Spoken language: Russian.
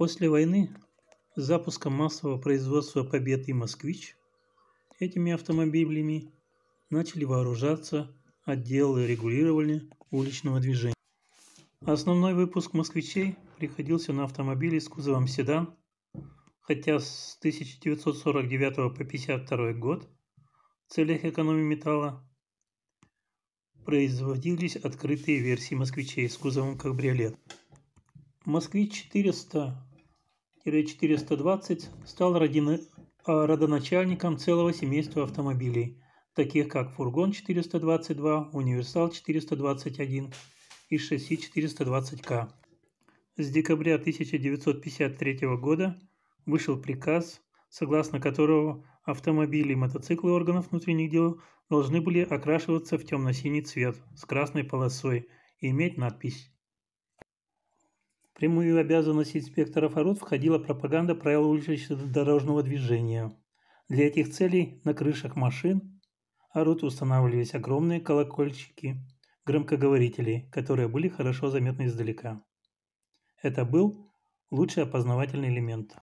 После войны, с запуском массового производства победы и «Москвич» этими автомобилями начали вооружаться отделы регулирования уличного движения. Основной выпуск «Москвичей» приходился на автомобили с кузовом седан, хотя с 1949 по 1952 год в целях экономии металла производились открытые версии москвичей с кузовом кабриолет. Москвич 400 420 стал э, родоначальником целого семейства автомобилей, таких как фургон 422, универсал 421 и шасси 420К. С декабря 1953 года вышел приказ, согласно которого автомобили и мотоциклы органов внутренних дел должны были окрашиваться в темно-синий цвет с красной полосой и иметь надпись прямую обязанность инспекторов ОРОД входила пропаганда правил уличного дорожного движения. Для этих целей на крышах машин ОРОД устанавливались огромные колокольчики громкоговорители, которые были хорошо заметны издалека. Это был лучший опознавательный элемент.